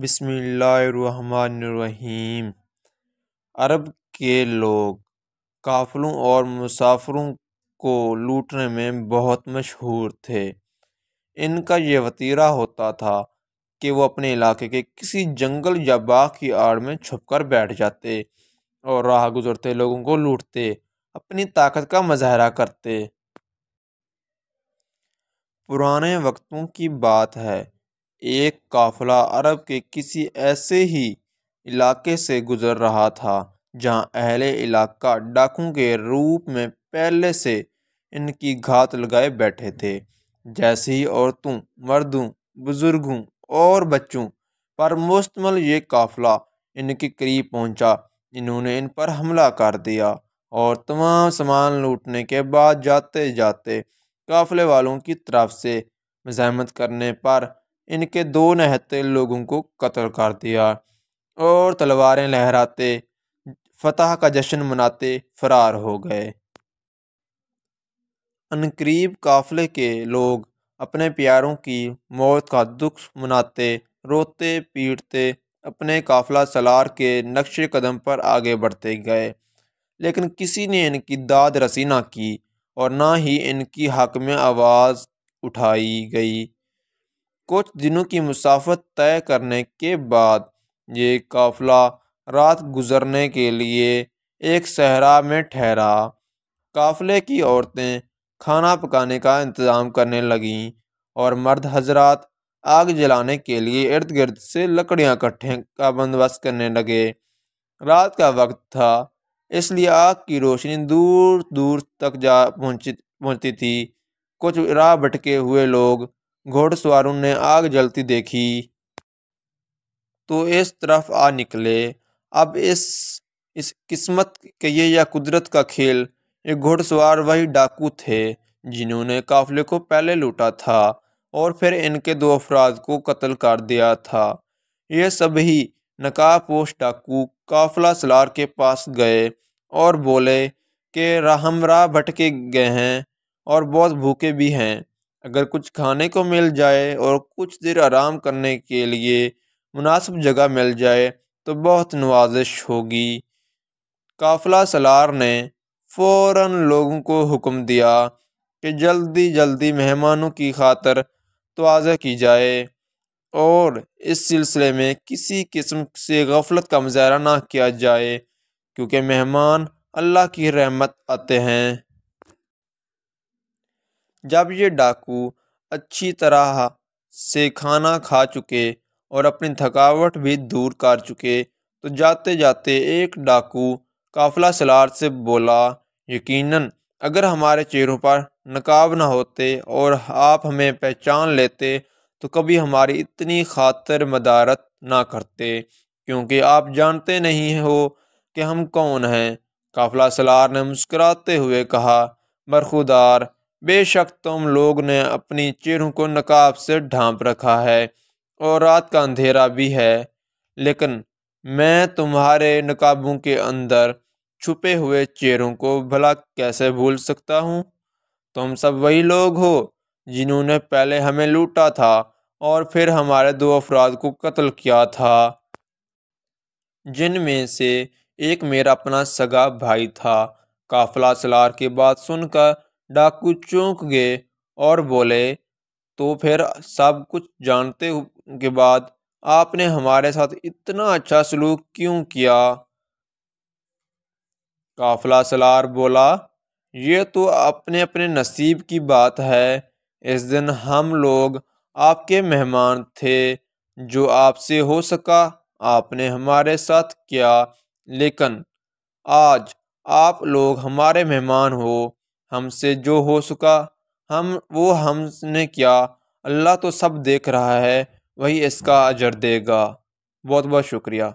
बसमीम अरब के लोग काफ़लों और मुसाफरों को लूटने में बहुत मशहूर थे इनका ये वतीरा होता था कि वो अपने इलाके के किसी जंगल या बाग की आड़ में छुपकर बैठ जाते और राह गुजरते लोगों को लूटते अपनी ताकत का मजाहरा करते पुराने वक्तों की बात है एक काफिला अरब के किसी ऐसे ही इलाके से गुज़र रहा था जहां अहले इलाका डाकू के रूप में पहले से इनकी घात लगाए बैठे थे जैसे ही औरतों मर्दों बुज़ुर्गों और बच्चों पर मुश्तमल ये काफिला इनके करीब पहुंचा इन्होंने इन पर हमला कर दिया और तमाम सामान लूटने के बाद जाते जाते काफिले वालों की तरफ से मजामत करने पर इनके दो नहते लोगों को कत्ल कर दिया और तलवारें लहराते फतह का जश्न मनाते फरार हो गए अनकरीब काफले के लोग अपने प्यारों की मौत का दुख मनाते रोते पीटते अपने काफला सलार के नक्शे कदम पर आगे बढ़ते गए लेकिन किसी ने इनकी दाद रसी ना की और ना ही इनकी हक में आवाज़ उठाई गई कुछ दिनों की मुसाफत तय करने के बाद ये काफ़िला रात गुजरने के लिए एक सहरा में ठहरा काफले की औरतें खाना पकाने का इंतज़ाम करने लगीं और मर्द हजरात आग जलाने के लिए इर्द गिर्द से लकड़ियाँ इकट्ठे का बंदोबस्त करने लगे रात का वक्त था इसलिए आग की रोशनी दूर दूर तक जा पहुँची पहुँचती थी कुछ राह भटके हुए लोग घोड़सवारों ने आग जलती देखी तो इस तरफ आ निकले अब इस इस किस्मत के ये या कुदरत का खेल ये घोड़सवार वही डाकू थे जिन्होंने काफले को पहले लूटा था और फिर इनके दो अफराद को कत्ल कर दिया था ये सभी नकाबपोश डाकू काफला सलार के पास गए और बोले कि राहमरा भटके गए हैं और बहुत भूखे भी हैं अगर कुछ खाने को मिल जाए और कुछ देर आराम करने के लिए मुनासिब जगह मिल जाए तो बहुत नवाजिश होगी काफिला सलार ने फ़ौर लोगों को हुक्म दिया कि जल्दी जल्दी मेहमानों की खातर तोज़ा की जाए और इस सिलसिले में किसी किस्म से गफलत का मुजाहरा ना किया जाए क्योंकि मेहमान अल्लाह की रहमत आते हैं जब ये डाकू अच्छी तरह से खाना खा चुके और अपनी थकावट भी दूर कर चुके तो जाते जाते एक डाकू काफिला सलार से बोला यकीनन अगर हमारे चेहरों पर नकाब ना होते और आप हमें पहचान लेते तो कभी हमारी इतनी खातर मदारत ना करते क्योंकि आप जानते नहीं हो कि हम कौन हैं काफिला सलार ने मुस्कराते हुए कहा बरखुदार बेशक तुम लोग ने अपनी चेहरों को नकाब से ढांप रखा है और रात का अंधेरा भी है लेकिन मैं तुम्हारे नकाबों के अंदर छुपे हुए चेहरों को भला कैसे भूल सकता हूँ तुम सब वही लोग हो जिन्होंने पहले हमें लूटा था और फिर हमारे दो अफराद को कत्ल किया था जिनमें से एक मेरा अपना सगा भाई था काफला सलार की बात सुनकर डाकू चौंक गए और बोले तो फिर सब कुछ जानते के बाद आपने हमारे साथ इतना अच्छा सलूक क्यों किया काफला सलार बोला ये तो अपने अपने नसीब की बात है इस दिन हम लोग आपके मेहमान थे जो आपसे हो सका आपने हमारे साथ किया लेकिन आज आप लोग हमारे मेहमान हो हमसे जो हो सका हम वो हमने किया अल्लाह तो सब देख रहा है वही इसका अजर देगा बहुत बहुत शुक्रिया